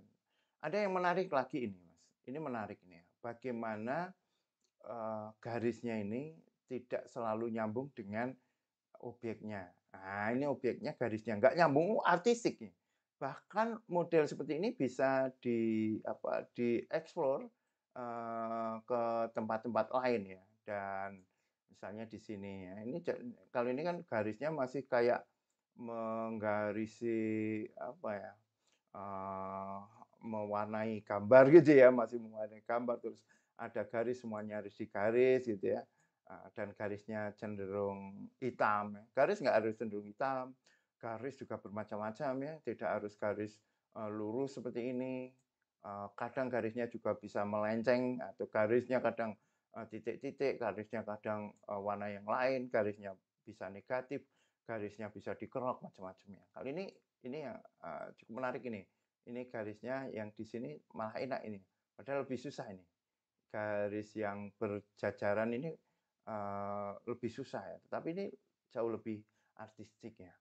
Ada yang menarik lagi ini, Mas. Ini menarik nih. Ya. Bagaimana garisnya ini tidak selalu nyambung dengan obyeknya Nah, ini obyeknya garisnya nggak nyambung uh, artistik nih. Bahkan model seperti ini bisa di apa dieksplor uh, ke tempat-tempat lain ya dan Misalnya di sini ya. Ini kalau ini kan garisnya masih kayak menggarisi apa ya? Uh, mewarnai gambar gitu ya, masih mewarnai gambar terus ada garis semuanya harus garis gitu ya. Eh, dan garisnya cenderung hitam. Ya. Garis nggak harus cenderung hitam. Garis juga bermacam-macam ya, tidak harus garis eh, lurus seperti ini. kadang garisnya juga bisa melenceng atau garisnya kadang Ah, titik-titik, garisnya kadang eh, warna yang lain, garisnya bisa negatif, garisnya bisa dikerok macam-macamnya. Kali ini ini yang eh, cukup menarik ini. Ini garisnya yang di sini malah enak ini. Padahal lebih susah ini. Garis yang berjajaran ini uh, lebih susah ya, tetapi ini jauh lebih artistik ya.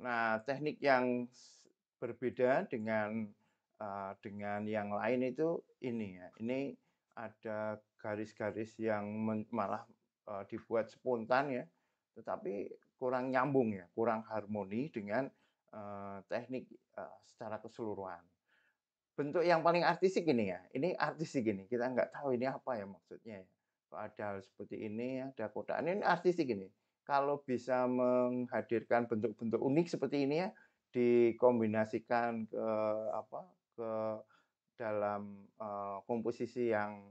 Nah, teknik yang berbeda dengan uh, dengan yang lain itu ini ya. Ini ada garis-garis yang malah e, dibuat spontan ya, tetapi kurang nyambung ya, kurang harmoni dengan e, teknik e, secara keseluruhan. Bentuk yang paling artistik ini ya, ini artistik ini kita nggak tahu ini apa ya maksudnya. Ya. Ada seperti ini, ada ini, ini artistik ini. Kalau bisa menghadirkan bentuk-bentuk unik seperti ini ya, dikombinasikan ke apa ke dalam uh, komposisi yang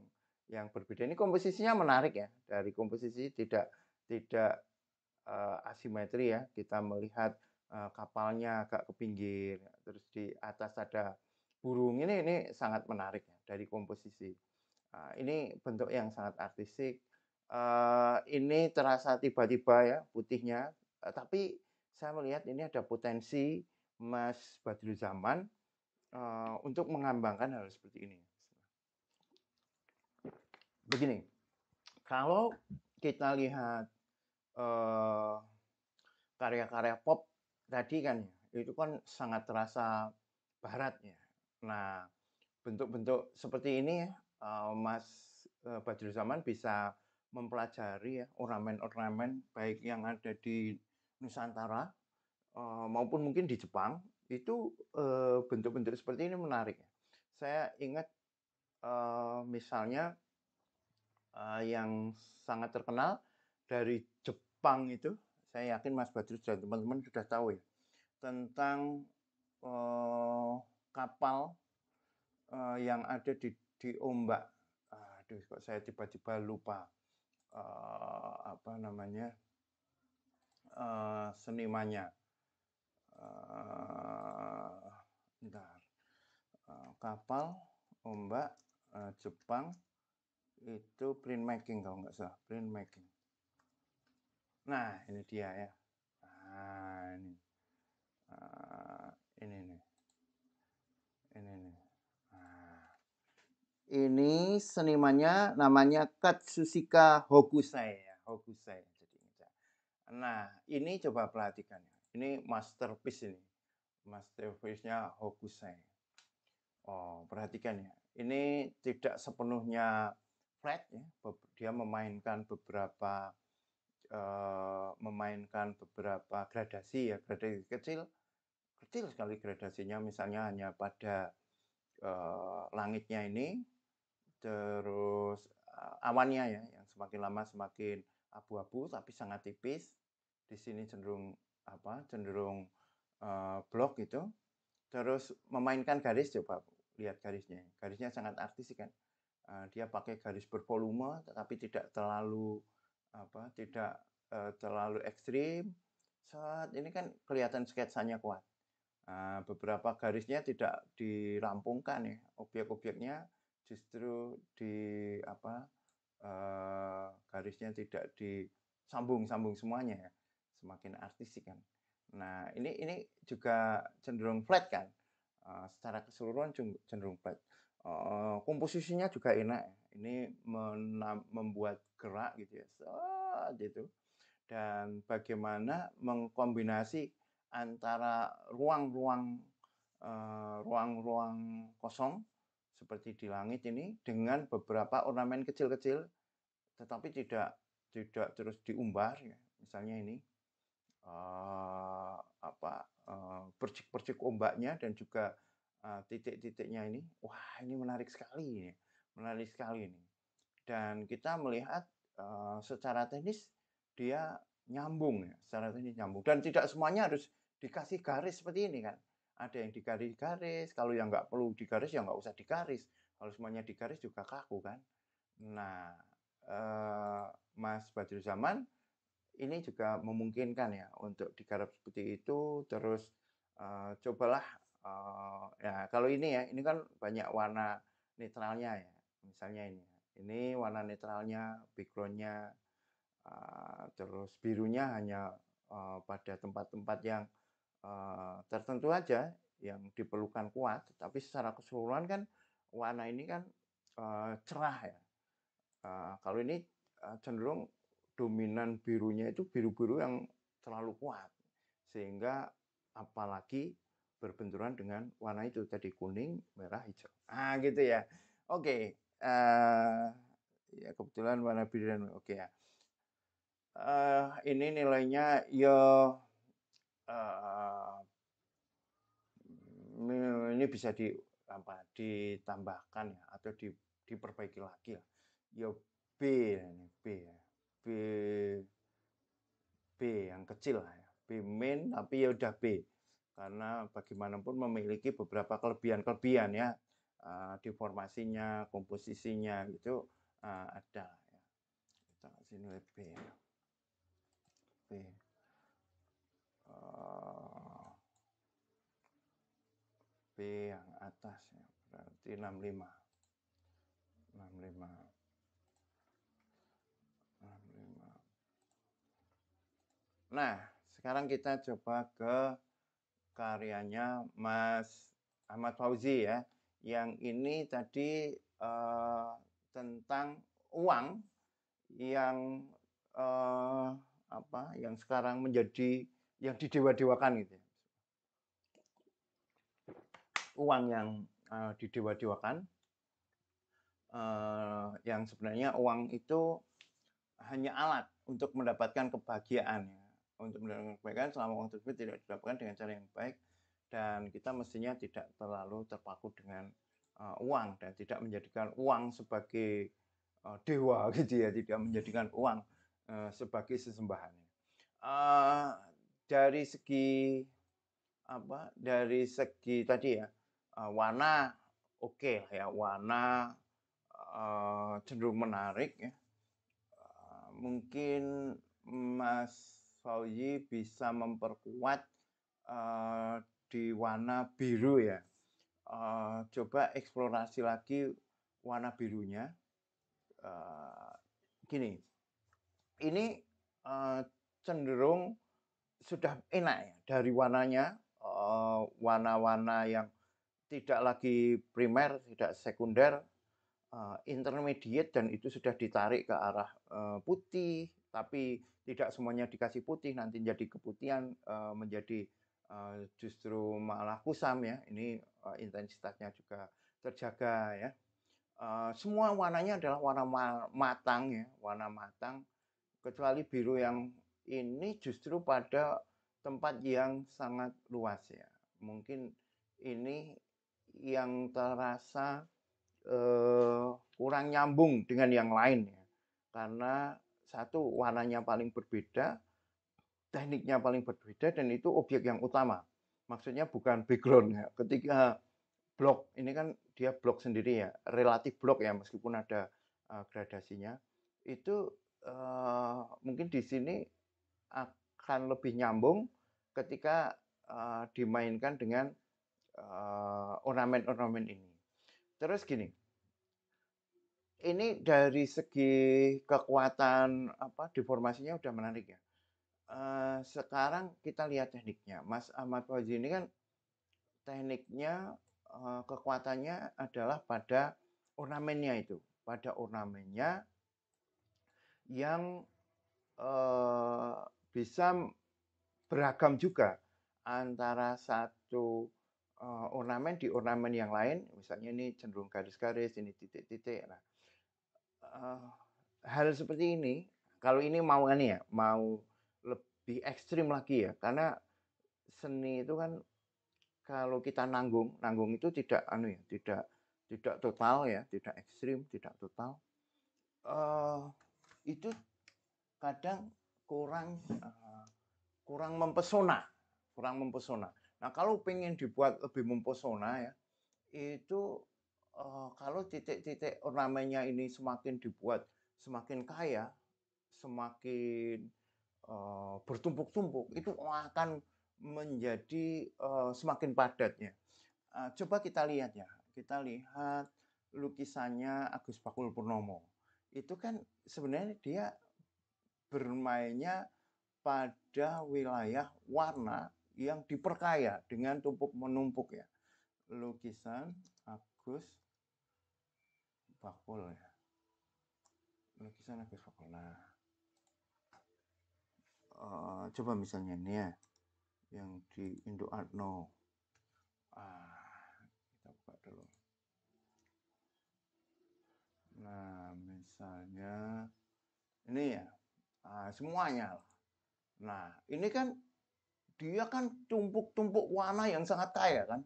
yang berbeda. Ini komposisinya menarik ya. Dari komposisi tidak tidak uh, asimetri ya. Kita melihat uh, kapalnya agak ke pinggir, terus di atas ada burung. Ini ini sangat menarik ya dari komposisi. Uh, ini bentuk yang sangat artistik. Uh, ini terasa tiba-tiba ya putihnya, uh, tapi saya melihat ini ada potensi Mas Badru Zaman uh, untuk mengembangkan hal seperti ini begini, kalau kita lihat eh, karya-karya uh, pop tadi kan itu kan sangat terasa barat ya. Nah, bentuk-bentuk seperti ini uh, Mas uh, Badru Zaman bisa mempelajari ya ornamen-ornamen baik yang ada di Nusantara maupun mungkin di Jepang itu bentuk-bentuk seperti ini menarik. Ya. Saya ingat misalnya uh, yang sangat terkenal dari Jepang itu. Saya yakin Mas Badrus dan teman-teman sudah tahu ya tentang uh, kapal uh, yang ada di di ombak. Aduh, kok saya tiba-tiba lupa uh, apa namanya uh, senimanya. Uh, bentar. Uh, kapal ombak uh, Jepang itu print making kalau nggak salah print making nah ini dia ya nah ini nah, ini nih ini nih nah, ini senimannya namanya Katsushika Hokusai ya Hokusai jadi nah ini coba perhatikan ya. ini masterpiece ini masterpiece-nya Hokusai oh perhatikan ya ini tidak sepenuhnya Fred ya, dia memainkan beberapa uh, memainkan beberapa gradasi ya, gradasi kecil kecil sekali gradasinya misalnya hanya pada uh, langitnya ini terus uh, awannya ya yang semakin lama semakin abu-abu tapi sangat tipis di sini cenderung apa cenderung uh, blok gitu terus memainkan garis coba lihat garisnya garisnya sangat artis kan Eh, dia pakai garis bervolume tetapi tidak terlalu apa tidak uh, terlalu ekstrim saat ini kan kelihatan sketsanya kuat uh, beberapa garisnya tidak dirampungkan ya objek-objeknya justru di apa uh, garisnya tidak disambung-sambung semuanya ya semakin artistik kan nah ini ini juga cenderung flat kan uh, secara keseluruhan cenderung flat uh, komposisinya juga enak ini membuat gerak gitu ya gitu dan bagaimana mengkombinasi antara ruang-ruang ruang eh, ruang-ruang kosong seperti di langit ini dengan beberapa ornamen kecil-kecil tetapi tidak tidak terus diumbar ya. misalnya ini uh, apa percik eh, percik-percik ombaknya dan juga Eh, titik-titiknya ini, wah ini menarik sekali ini, menarik sekali ini. Dan kita melihat eh, secara teknis dia nyambung ya, secara teknis nyambung. Dan tidak semuanya harus dikasih garis seperti ini kan. Ada yang digaris-garis, kalau yang nggak perlu digaris ya nggak usah digaris. Kalau semuanya digaris juga kaku kan. Nah, eh, Mas Badru Zaman ini juga memungkinkan ya untuk digarap seperti itu. Terus uh, cobalah Oh, ya kalau ini ya, ini kan banyak warna netralnya ya. Misalnya ini, ya, ini warna netralnya, backgroundnya, uh, terus birunya hanya uh, pada tempat-tempat yang uh, tertentu aja yang diperlukan kuat. Tapi secara keseluruhan kan warna ini kan uh, cerah ya. Uh, kalau ini uh, cenderung dominan birunya itu biru-biru yang terlalu kuat sehingga apalagi berbenturan dengan warna itu tadi kuning, merah, hijau. Ah gitu ya. Oke. Okay. Uh, eh, ya kebetulan warna biru dan oke okay, ya. Uh, ini nilainya ya uh, ini bisa di apa ditambahkan ya atau di, diperbaiki lagi ya. yo B ini B ya. B B yang kecil lah ya. B main tapi ya udah B karena bagaimanapun memiliki beberapa kelebihan-kelebihan ya eh, deformasinya, komposisinya itu eh, ada ya. Kita kasih nilai B. Eh, B. yang atas ya, berarti 65. 65. 65. Nah, sekarang kita coba ke karyanya Mas Ahmad Fauzi ya, yang ini tadi uh, tentang uang yang uh, apa yang sekarang menjadi yang didewa-dewakan gitu ya. Uang yang uh, didewa-dewakan uh, yang sebenarnya uang itu hanya alat untuk mendapatkan kebahagiaan ya untuk mendapatkan kebaikan selama uang tersebut tidak dilakukan dengan cara yang baik dan kita mestinya tidak terlalu terpaku dengan uh, uang dan tidak menjadikan uang sebagai uh, dewa gitu ya tidak menjadikan uang uh, sebagai sesembahan uh, dari segi apa dari segi tadi ya uh, warna oke okay ya warna uh, cenderung menarik ya uh, mungkin Mas Fauji bisa memperkuat uh, di warna biru ya. Uh, coba eksplorasi lagi warna birunya. Uh, gini, ini uh, cenderung sudah enak ya dari warnanya, warna-warna uh, yang tidak lagi primer, tidak sekunder, uh, intermediate dan itu sudah ditarik ke arah uh, putih, tapi tidak semuanya dikasih putih nanti jadi keputihan eh, menjadi eh, justru malah kusam ya ini eh, intensitasnya juga terjaga ya semua warnanya adalah warna matang ya warna matang kecuali biru yang ini justru pada tempat yang sangat luas ya mungkin ini yang terasa uh, kurang nyambung dengan yang lain ya karena satu warnanya paling berbeda, tekniknya paling berbeda dan itu objek yang utama. Maksudnya bukan background ya. Ketika blok ini kan dia blok sendiri ya, relatif blok ya meskipun ada uh, gradasinya. Itu uh, mungkin di sini akan lebih nyambung ketika uh, dimainkan dengan ornamen-ornamen uh, ornamen -ornamen ini. Terus gini, ini dari segi kekuatan apa deformasinya udah menarik ya. Uh, sekarang kita lihat tekniknya. Mas Ahmad Fauzi ini kan tekniknya uh, kekuatannya adalah pada ornamennya itu, pada ornamennya yang uh, bisa beragam juga antara satu uh, ornamen di ornamen yang lain, misalnya ini cenderung garis-garis, ini titik-titik. Nah, uh, hal seperti ini kalau ini mau ini ya mau lebih ekstrim lagi ya karena seni itu kan kalau kita nanggung nanggung itu tidak anu ya tidak tidak total ya tidak ekstrim tidak total uh, itu kadang kurang uh, kurang mempesona kurang mempesona nah kalau pengen dibuat lebih mempesona ya itu uh, kalau titik-titik ornamennya ini semakin dibuat semakin kaya, semakin uh, bertumpuk-tumpuk, itu akan menjadi uh, semakin padatnya. Uh, coba kita lihat ya, kita lihat lukisannya Agus Pakul Purnomo. Itu kan sebenarnya dia bermainnya pada wilayah warna yang diperkaya dengan tumpuk menumpuk ya. Lukisan Agus Fakul ya lukisan habis fakul nah uh, coba misalnya ini ya yang di Indo Arno ah, kita buka dulu nah misalnya ini ya ah, semuanya nah ini kan dia kan tumpuk-tumpuk warna yang sangat kaya kan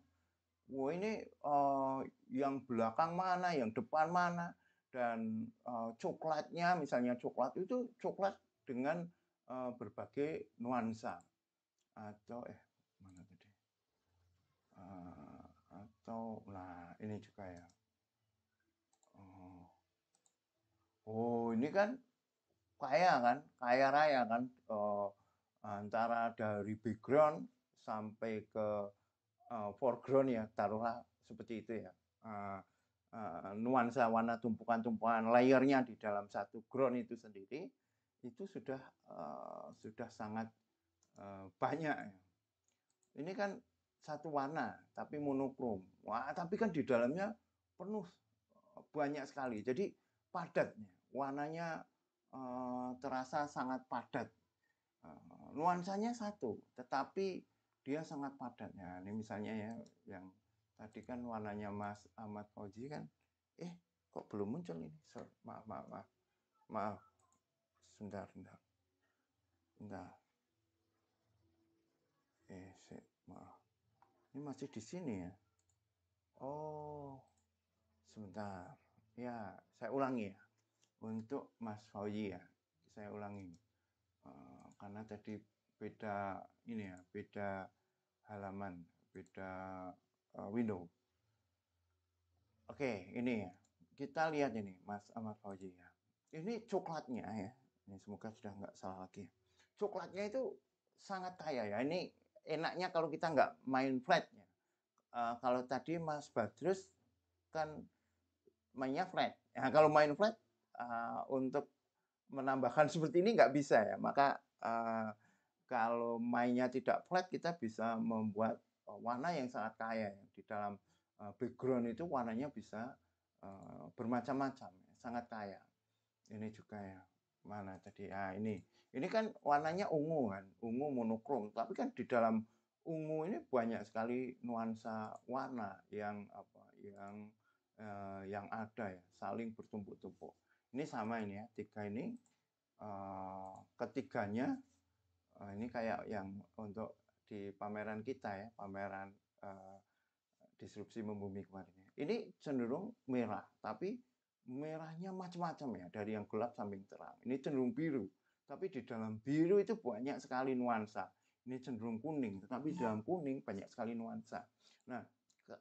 wah ini uh, yang belakang mana, yang depan mana, dan uh, coklatnya misalnya coklat itu coklat dengan uh, berbagai nuansa atau eh mana tadi uh, atau nah ini juga ya oh oh ini kan kaya kan kaya raya kan uh, antara dari background sampai ke uh, foreground ya taruhlah seperti itu ya uh, uh, nuansa warna tumpukan-tumpukan layernya di dalam satu ground itu sendiri itu sudah uh, sudah sangat uh, banyak ya. ini kan satu warna tapi monokrom wah tapi kan di dalamnya penuh banyak sekali jadi padatnya warnanya uh, terasa sangat padat uh, nuansanya satu tetapi dia sangat padat ya ini misalnya ya yang tadi kan warnanya Mas Ahmad Fauzi kan eh kok belum muncul ini so, maaf maaf maaf maaf sebentar sebentar sebentar eh si, maaf ini masih di sini ya oh sebentar ya saya ulangi ya untuk Mas Fauzi ya saya ulangi eh, karena tadi beda ini ya beda halaman, beda uh, window. Oke, okay, ini ya. kita lihat ini Mas Ahmad Fauzi ya. Ini coklatnya ya. Ini semoga sudah nggak salah lagi. Coklatnya itu sangat kaya ya. Ini enaknya kalau kita nggak main flatnya. Uh, eh, kalau tadi Mas Badrus kan mainnya flat. Nah, kalau main flat uh, untuk menambahkan seperti ini nggak bisa ya. Maka uh, kalau mainnya tidak flat kita bisa membuat eh, warna yang sangat kaya di dalam eh, background itu warnanya bisa eh, bermacam-macam ya, sangat kaya ini juga ya mana tadi ah ini ini kan warnanya ungu kan ungu monokrom tapi kan di dalam ungu ini banyak sekali nuansa warna yang apa yang eh, yang ada ya saling bertumpuk-tumpuk ini sama ini ya tiga ini eh, ketiganya uh, ini kayak yang untuk di pameran kita ya pameran uh, disrupsi membumi kemarin ya. ini cenderung merah tapi merahnya macam-macam ya dari yang gelap sampai terang ini cenderung biru tapi di dalam biru itu banyak sekali nuansa ini cenderung kuning tetapi di dalam kuning banyak sekali nuansa nah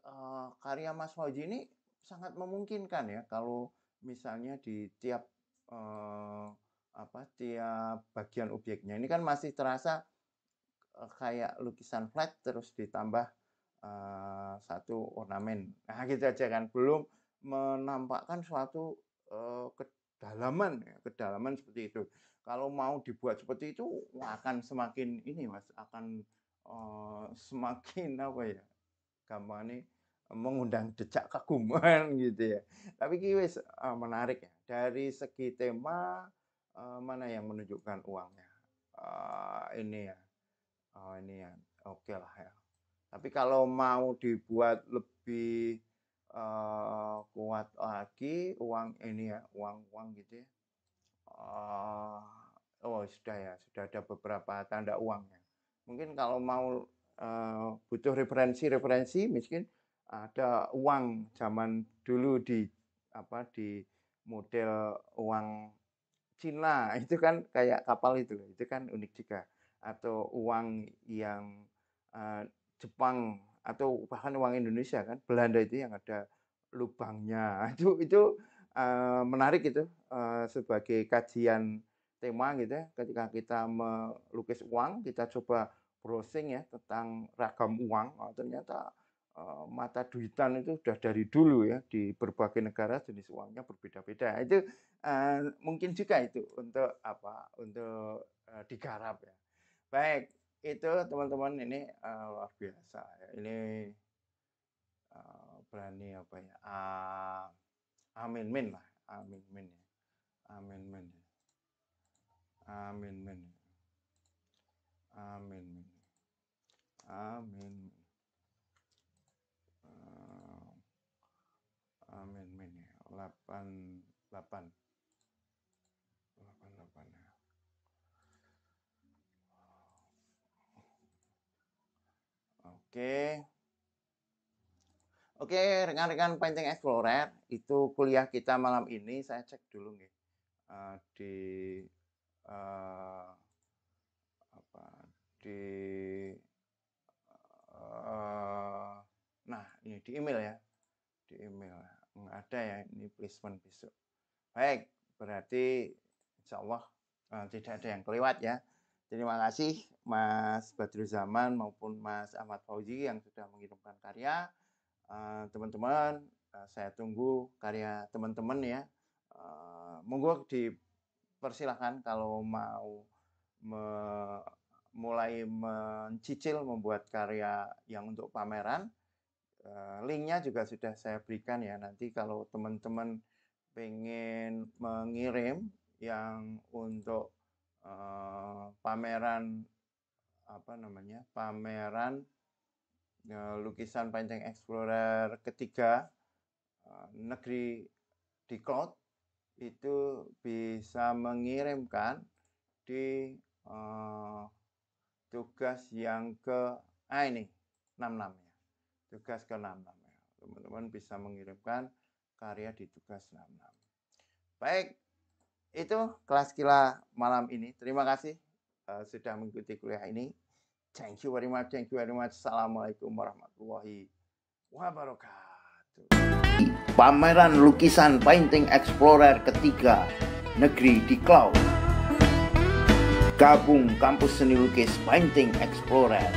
uh, karya Mas Fauji ini sangat memungkinkan ya kalau misalnya di tiap uh, apa tiap bagian objeknya. Ini kan masih terasa eh, kayak lukisan flat terus ditambah uh, satu ornamen. Nah, gitu aja kan belum menampakkan suatu uh, kedalaman ya, kedalaman seperti itu. Kalau mau dibuat seperti itu akan semakin ini Mas, akan uh, semakin apa ya? gambar ini mengundang decak kaguman gitu ya. Tapi kiwis uh, menarik ya. Dari segi tema Eh, mana yang menunjukkan uangnya uh, ini ya oh ini ya oke okay lah ya tapi kalau mau dibuat lebih uh, kuat lagi uang ini ya uang uang gitu ya uh, oh sudah ya sudah ada beberapa tanda uangnya mungkin kalau mau uh, butuh referensi referensi miskin ada uang zaman dulu di apa di model uang Cina itu kan kayak kapal itu, itu kan unik juga. Atau uang yang uh, Jepang atau bahkan uang Indonesia kan Belanda itu yang ada lubangnya itu itu uh, menarik itu uh, sebagai kajian tema gitu ya. ketika kita melukis uang kita coba browsing ya tentang ragam uang oh, ternyata Eh, mata duitan itu sudah dari dulu ya di berbagai negara jenis uangnya berbeda-beda itu uh, mungkin juga itu untuk apa untuk uh, digarap ya baik itu teman-teman ini uh, luar biasa ya. ini uh, berani apa ya uh, amin min lah amin min ya. amin min ya. amin min ya. amin min amin min 88 88 ya. Oke. Oke, rekan-rekan Painting Explorer, itu kuliah kita malam ini saya cek dulu nih uh, eh, di uh, apa di uh, nah ini di email ya, di email. Ya nggak hmm, ada ya ini placement besok. Baik, berarti insya Allah uh, tidak ada yang kelewat ya. Terima kasih Mas Badru Zaman maupun Mas Ahmad Fauzi yang sudah mengirimkan karya. Eh, teman-teman, uh, uh, saya tunggu karya teman-teman ya. Uh, monggo dipersilahkan kalau mau me mulai mencicil membuat karya yang untuk pameran Eh, linknya juga sudah saya berikan ya nanti kalau teman-teman pengen mengirim yang untuk uh, pameran apa namanya pameran uh, lukisan panjang explorer ketiga uh, negeri di cloud itu bisa mengirimkan di uh, tugas yang ke ah ini 66 ya tugas ke-66 ya. Teman-teman bisa mengirimkan karya di tugas 66. Baik, itu kelas kila malam ini. Terima kasih uh, sudah mengikuti kuliah ini. Thank you very much, thank you very much. Assalamualaikum warahmatullahi wabarakatuh. Pameran lukisan Painting Explorer ketiga, Negeri di Cloud. Gabung Kampus Seni Lukis Painting Explorer,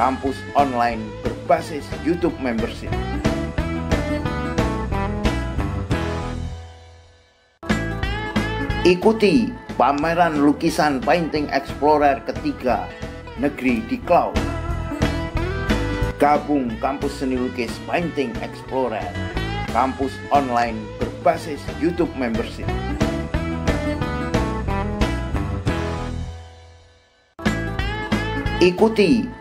kampus online berbasis YouTube membership. Ikuti pameran lukisan Painting Explorer ketiga Negeri di Cloud. Gabung kampus seni lukis Painting Explorer, kampus online berbasis YouTube membership. Ikuti